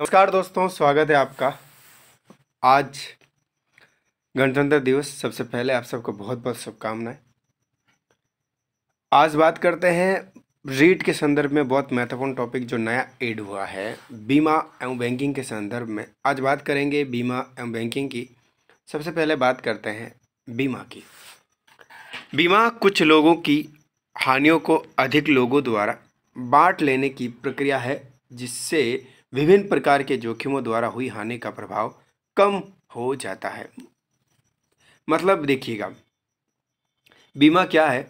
नमस्कार दोस्तों स्वागत है आपका आज गणतंत्र दिवस सबसे पहले आप सबको बहुत बहुत शुभकामनाएं आज बात करते हैं रीट के संदर्भ में बहुत महत्वपूर्ण टॉपिक जो नया एड हुआ है बीमा एवं बैंकिंग के संदर्भ में आज बात करेंगे बीमा एवं बैंकिंग की सबसे पहले बात करते हैं बीमा की बीमा कुछ लोगों की हानियों को अधिक लोगों द्वारा बांट लेने की प्रक्रिया है जिससे विभिन्न प्रकार के जोखिमों द्वारा हुई हानि का प्रभाव कम हो जाता है मतलब देखिएगा बीमा क्या है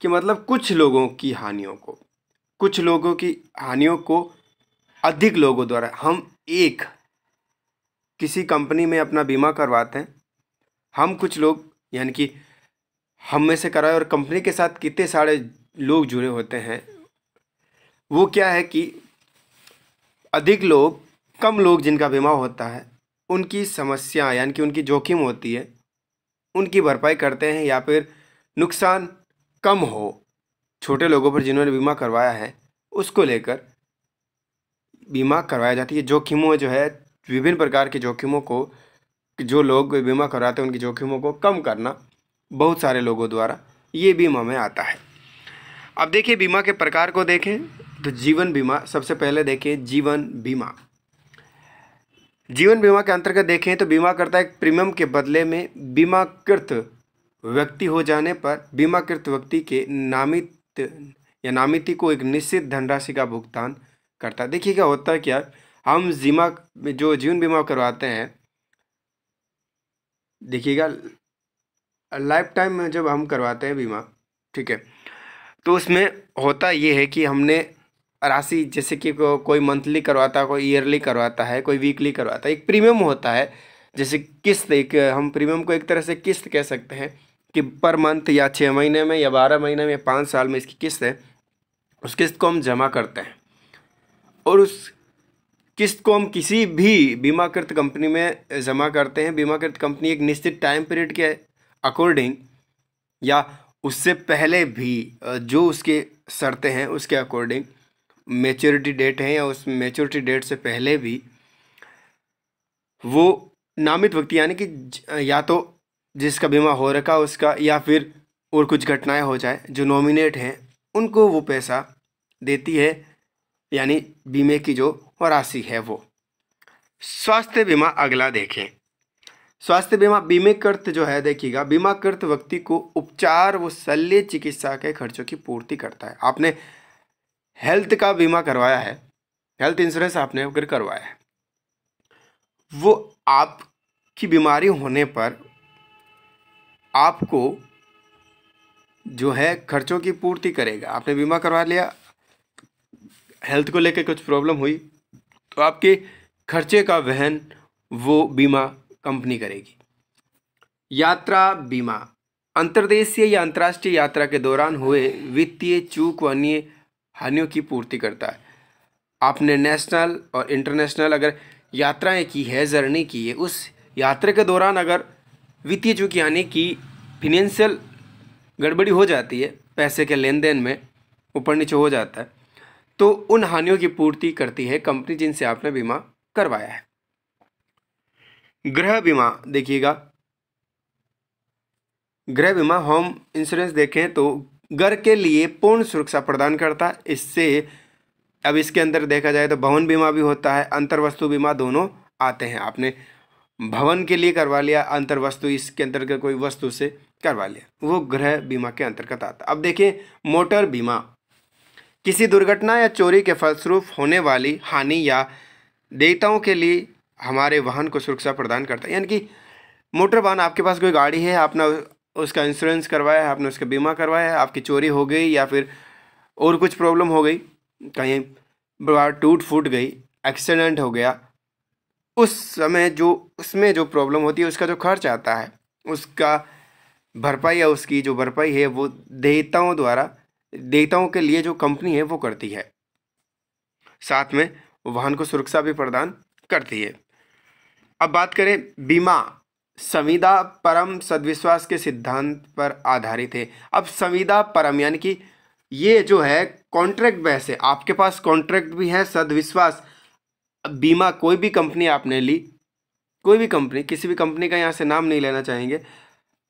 कि मतलब कुछ लोगों की हानियों को कुछ लोगों की हानियों को अधिक लोगों द्वारा हम एक किसी कंपनी में अपना बीमा करवाते हैं हम कुछ लोग यानी कि हम में से कराए और कंपनी के साथ कितने सारे लोग जुड़े होते हैं वो क्या है कि अधिक लोग कम लोग जिनका बीमा होता है उनकी समस्या यानी कि उनकी जोखिम होती है उनकी भरपाई करते हैं या फिर नुकसान कम हो छोटे लोगों पर जिन्होंने बीमा करवाया है उसको लेकर बीमा करवाया जाती है जोखिमों जो है विभिन्न प्रकार के जोखिमों को जो लोग बीमा करवाते हैं उनकी जोखिमों को कम करना बहुत सारे लोगों द्वारा ये बीमा में आता है अब देखिए बीमा के प्रकार को देखें तो जीवन बीमा सबसे पहले देखें जीवन बीमा जीवन बीमा के अंतर्गत देखें तो बीमाकर्ता एक प्रीमियम के बदले में बीमाकृत व्यक्ति हो जाने पर बीमाकृत व्यक्ति के नामित या नामिति को एक निश्चित धनराशि का भुगतान करता है देखिए क्या होता है क्या हम जीमा जो जीवन बीमा करवाते हैं देखिएगा लाइफ टाइम में जब हम करवाते हैं बीमा ठीक है तो उसमें होता ये है कि हमने राशि जैसे कि को, कोई मंथली करवाता है कोई ईयरली करवाता है कोई वीकली करवाता है एक प्रीमियम होता है जैसे किस्त एक हम प्रीमियम को एक तरह से किस्त कह सकते हैं कि पर मंथ या छः महीने में या बारह महीने में या पाँच साल में इसकी किस्त है उस किस्त को हम जमा करते हैं और उस किस्त को हम किसी भी बीमाकृत कंपनी में जमा करते हैं बीमाकृत कंपनी एक निश्चित टाइम पीरियड के अकॉर्डिंग या उससे पहले भी जो उसके शर्तें हैं उसके अकॉर्डिंग मेच्योरिटी डेट है या उस मेच्योरिटी डेट से पहले भी वो नामित व्यक्ति यानी कि या तो जिसका बीमा हो रखा उसका या फिर और कुछ घटनाएं हो जाए जो नॉमिनेट हैं उनको वो पैसा देती है यानी बीमे की जो राशि है वो स्वास्थ्य बीमा अगला देखें स्वास्थ्य बीमा बीमे कर्त जो है देखिएगा बीमा कर्त व्यक्ति को उपचार व शल्य चिकित्सा के खर्चों की पूर्ति करता है आपने हेल्थ का बीमा करवाया है हेल्थ इंश्योरेंस आपने अगर करवाया है वो आपकी बीमारी होने पर आपको जो है खर्चों की पूर्ति करेगा आपने बीमा करवा लिया हेल्थ को लेकर कुछ प्रॉब्लम हुई तो आपके खर्चे का वहन वो बीमा कंपनी करेगी यात्रा बीमा अंतर्देशीय या अंतर्राष्ट्रीय यात्रा के दौरान हुए वित्तीय चूक व अन्य हानियों की पूर्ति करता है आपने नेशनल और इंटरनेशनल अगर यात्राएं की है जर्नी की है उस यात्रा के दौरान अगर वित्तीय चूँकि यानी कि फिनेंशियल गड़बड़ी हो जाती है पैसे के लेन देन में ऊपर नीचे हो जाता है तो उन हानियों की पूर्ति करती है कंपनी जिनसे आपने बीमा करवाया है गृह बीमा देखिएगा गृह बीमा होम इंश्योरेंस देखें तो घर के लिए पूर्ण सुरक्षा प्रदान करता है इससे अब इसके अंदर देखा जाए तो भवन बीमा भी होता है अंतर वस्तु बीमा दोनों आते हैं आपने भवन के लिए करवा लिया अंतर वस्तु इसके अंतर्गत कोई वस्तु से करवा लिया वो गृह बीमा के अंतर्गत आता अब देखिए मोटर बीमा किसी दुर्घटना या चोरी के फलस्वरूप होने वाली हानि या देवताओं के लिए हमारे वाहन को सुरक्षा प्रदान करता है यानी कि मोटर वाहन आपके पास कोई गाड़ी है आपने उसका इंश्योरेंस करवाया है आपने उसका बीमा करवाया है आपकी चोरी हो गई या फिर और कुछ प्रॉब्लम हो गई कहीं बार टूट फूट गई एक्सीडेंट हो गया उस समय जो उसमें जो प्रॉब्लम होती है उसका जो खर्च आता है उसका भरपाई या उसकी जो भरपाई है वो देवताओं द्वारा देवताओं के लिए जो कंपनी है वो करती है साथ में वाहन को सुरक्षा भी प्रदान करती है अब बात करें बीमा संविदा परम सदविश्वास के सिद्धांत पर आधारित है अब संविदा परम यानी कि ये जो है कॉन्ट्रैक्ट वैसे आपके पास कॉन्ट्रैक्ट भी है सदविश्वास बीमा कोई भी कंपनी आपने ली कोई भी कंपनी किसी भी कंपनी का यहाँ से नाम नहीं लेना चाहेंगे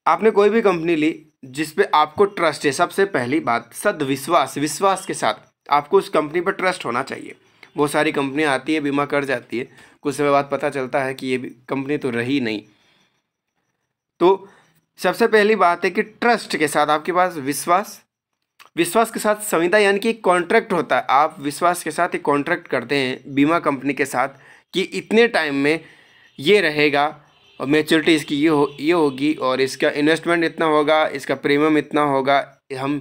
आपने कोई भी कंपनी ली जिस पे आपको ट्रस्ट है सबसे पहली बात सदविश्वास विश्वास के साथ आपको उस कंपनी पर ट्रस्ट होना चाहिए बहुत सारी कंपनियाँ आती है बीमा कर जाती है कुछ समय बाद पता चलता है कि ये कंपनी तो रही नहीं तो सबसे पहली बात है कि ट्रस्ट के साथ आपके पास विश्वास विश्वास के साथ संविदा यानी कि कॉन्ट्रैक्ट होता है आप विश्वास के साथ एक कॉन्ट्रैक्ट करते हैं बीमा कंपनी के साथ कि इतने टाइम में ये रहेगा और मेच्योरिटी इसकी ये हो ये होगी और इसका इन्वेस्टमेंट इतना होगा इसका प्रीमियम इतना होगा हम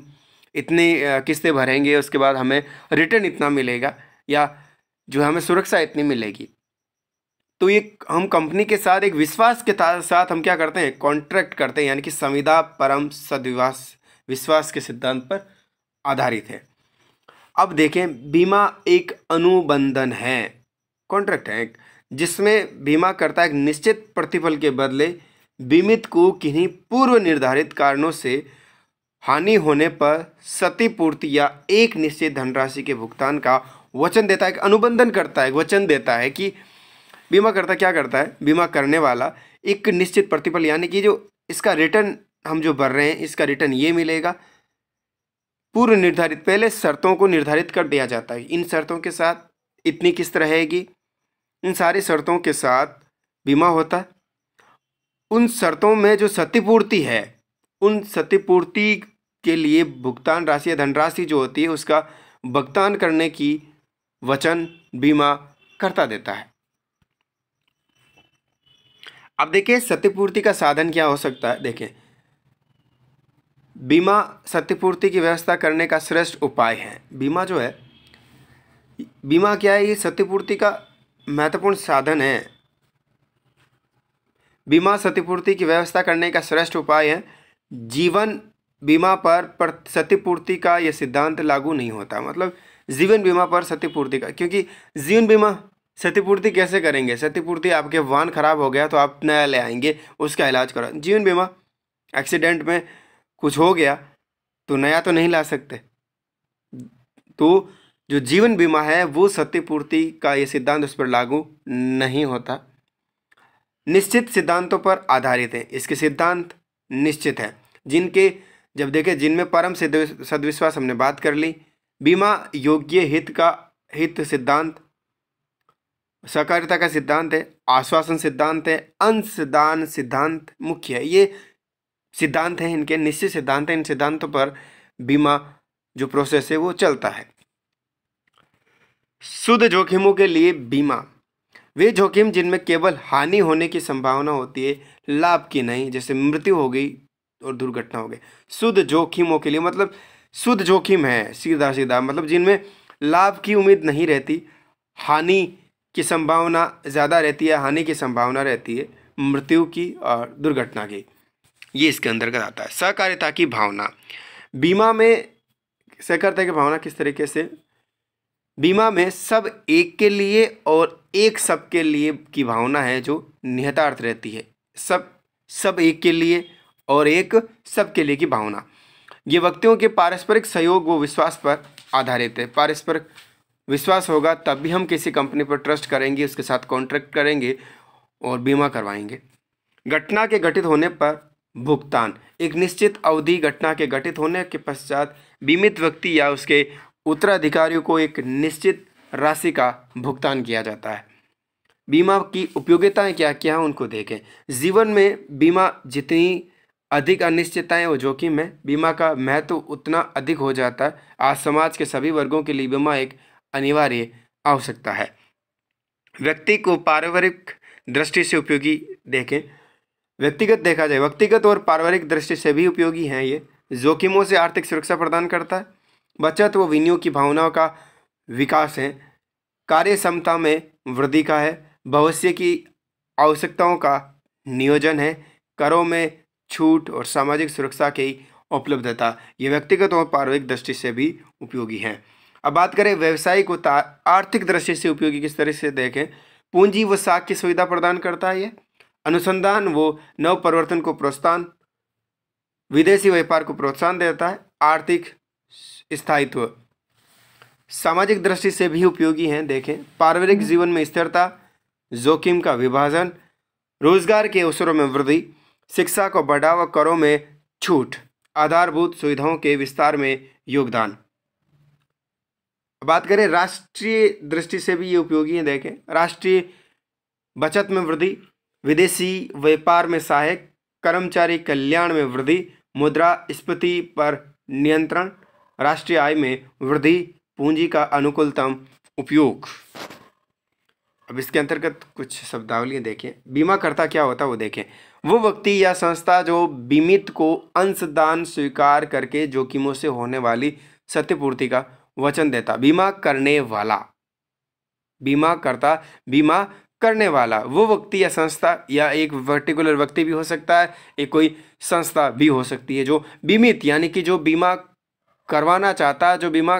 इतनी किस्तें भरेंगे उसके बाद हमें रिटर्न इतना मिलेगा या जो हमें सुरक्षा इतनी मिलेगी तो ये हम कंपनी के साथ एक विश्वास के साथ हम क्या करते हैं कॉन्ट्रैक्ट करते हैं यानी कि संविदा परम सदविवास विश्वास के सिद्धांत पर आधारित है अब देखें बीमा एक अनुबंधन है कॉन्ट्रैक्ट है जिसमें बीमा करता एक निश्चित प्रतिफल के बदले बीमित को किन्हीं पूर्व निर्धारित कारणों से हानि होने पर क्षतिपूर्ति या एक निश्चित धनराशि के भुगतान का वचन देता है एक अनुबंधन करता है वचन देता है कि बीमाकर्ता क्या करता है बीमा करने वाला एक निश्चित प्रतिफल यानी कि जो इसका रिटर्न हम जो भर रहे हैं इसका रिटर्न ये मिलेगा पूर्व निर्धारित पहले शर्तों को निर्धारित कर दिया जाता है इन शर्तों के साथ इतनी किस्त रहेगी इन सारी शर्तों के साथ बीमा होता है उन शर्तों में जो क्षतिपूर्ति है उन क्षतिपूर्ति के लिए भुगतान राशि या धनराशि जो होती है उसका भुगतान करने की वचन बीमा करता देता है अब देखिए सत्यपूर्ति का साधन क्या हो सकता है देखिए बीमा सत्यपूर्ति की व्यवस्था करने का श्रेष्ठ उपाय है बीमा जो है बीमा क्या है ये सत्यपूर्ति का महत्वपूर्ण साधन है बीमा सत्यपूर्ति की व्यवस्था करने का श्रेष्ठ उपाय है जीवन बीमा पर, पर सत्यपूर्ति का यह सिद्धांत लागू नहीं होता मतलब जीवन बीमा पर सत्यपूर्ति का क्योंकि जीवन बीमा क्षतिपूर्ति कैसे करेंगे क्षतिपूर्ति आपके वाहन खराब हो गया तो आप नया ले आएंगे उसका इलाज करो जीवन बीमा एक्सीडेंट में कुछ हो गया तो नया तो नहीं ला सकते तो जो जीवन बीमा है वो क्षतिपूर्ति का ये सिद्धांत उस पर लागू नहीं होता निश्चित सिद्धांतों पर आधारित है इसके सिद्धांत निश्चित हैं जिनके जब देखें जिनमें परम सिद्ध सदविश्वास हमने बात कर ली बीमा योग्य हित का हित सिद्धांत सहकारिता का सिद्धांत है आश्वासन सिद्धांत है अंशदान सिद्धांत मुख्य है ये सिद्धांत हैं इनके निश्चित सिद्धांत हैं इन सिद्धांतों पर बीमा जो प्रोसेस है वो चलता है शुद्ध जोखिमों के लिए बीमा वे जोखिम जिनमें केवल हानि होने की संभावना होती है लाभ की नहीं जैसे मृत्यु हो गई और दुर्घटना हो गई शुद्ध जोखिमों के लिए मतलब शुद्ध जोखिम है सीधा सीधा मतलब जिनमें लाभ की उम्मीद नहीं रहती हानि की संभावना ज़्यादा रहती है हानि की संभावना रहती है मृत्यु की और दुर्घटना की ये इसके अंतर्गत आता है सहकारिता की भावना बीमा में सहकारिता की भावना किस तरीके से बीमा में सब एक के लिए और एक सब के लिए की भावना है जो निहतार्थ रहती है सब सब एक के लिए और एक सब के लिए की भावना ये व्यक्तियों के पारस्परिक सहयोग व विश्वास पर आधारित है पारस्परिक विश्वास होगा तब भी हम किसी कंपनी पर ट्रस्ट करेंगे उसके साथ कॉन्ट्रैक्ट करेंगे और बीमा करवाएंगे घटना के घटित होने पर भुगतान एक निश्चित अवधि घटना के घटित होने के पश्चात बीमित व्यक्ति या उसके उत्तराधिकारियों को एक निश्चित राशि का भुगतान किया जाता है बीमा की उपयोगिताएं क्या क्या हैं उनको देखें जीवन में बीमा जितनी अधिक अनिश्चितताएं और जोखिम है बीमा का महत्व उतना अधिक हो जाता है आज समाज के सभी वर्गों के लिए बीमा एक अनिवार्य आवश्यकता है व्यक्ति को पारिवारिक दृष्टि से उपयोगी देखें व्यक्तिगत देखा जाए व्यक्तिगत और पारिवारिक दृष्टि से भी उपयोगी हैं ये जोखिमों से आर्थिक सुरक्षा प्रदान करता है बचत व विनियोग की भावनाओं का विकास है कार्य क्षमता में वृद्धि का है भविष्य की आवश्यकताओं का नियोजन है करों में छूट और सामाजिक सुरक्षा की उपलब्धता ये व्यक्तिगत और पारिवारिक दृष्टि से भी उपयोगी हैं अब बात करें व्यवसायी को आर्थिक दृष्टि से उपयोगी किस तरह से देखें पूंजी व साख की सुविधा प्रदान करता है ये अनुसंधान व नव परिवर्तन को प्रोत्साहन विदेशी व्यापार को प्रोत्साहन देता है आर्थिक स्थायित्व सामाजिक दृष्टि से भी उपयोगी हैं देखें पारिवारिक हम्म। जीवन में स्थिरता जोखिम का विभाजन रोजगार के अवसरों में वृद्धि शिक्षा को बढ़ावा करों में छूट आधारभूत सुविधाओं के विस्तार में योगदान बात करें राष्ट्रीय दृष्टि से भी ये उपयोगी है देखें राष्ट्रीय बचत में वृद्धि विदेशी व्यापार में सहायक कर्मचारी कल्याण में वृद्धि मुद्रा स्फीति पर नियंत्रण राष्ट्रीय आय में वृद्धि पूंजी का अनुकूलतम उपयोग अब इसके अंतर्गत कुछ शब्दावलियाँ देखें बीमाकर्ता क्या होता है वो देखें वो व्यक्ति या संस्था जो बीमित को अंशदान स्वीकार करके जोखिमों से होने वाली सत्यपूर्ति का वचन देता बीमा करने वाला बीमा करता बीमा करने वाला वो व्यक्ति या संस्था या एक पर्टिकुलर व्यक्ति भी हो सकता है एक कोई संस्था भी हो सकती है जो बीमित यानी कि जो बीमा करवाना चाहता है जो बीमा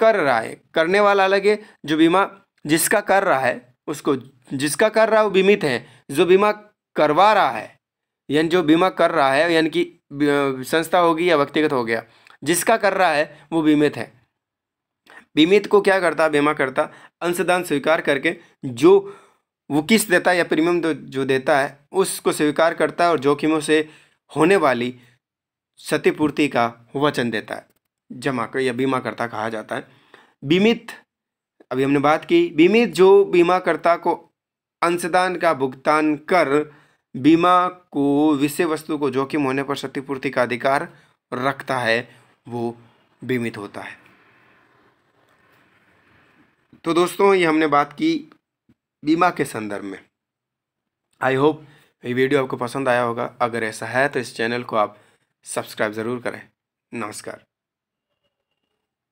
कर रहा है करने वाला अलग है जो बीमा जिसका कर रहा है उसको जिसका कर रहा है वो बीमित है जो बीमा करवा रहा है यानी जो बीमा कर रहा है यानी कि संस्था होगी या व्यक्तिगत हो गया जिसका कर रहा है वो बीमित है बीमित को क्या करता बीमा करता अंशदान स्वीकार करके जो वो किस्त देता है या प्रीमियम जो देता है उसको स्वीकार करता है और जोखिमों से होने वाली क्षतिपूर्ति का वचन देता है जमा कर या बीमा करता कहा जाता है बीमित अभी हमने बात की बीमित जो बीमाकर्ता को अंशदान का भुगतान कर बीमा को विषय वस्तु को जोखिम होने पर क्षतिपूर्ति का अधिकार रखता है वो बीमित होता है तो दोस्तों ये हमने बात की बीमा के संदर्भ में आई होप ये वीडियो आपको पसंद आया होगा अगर ऐसा है तो इस चैनल को आप सब्सक्राइब ज़रूर करें नमस्कार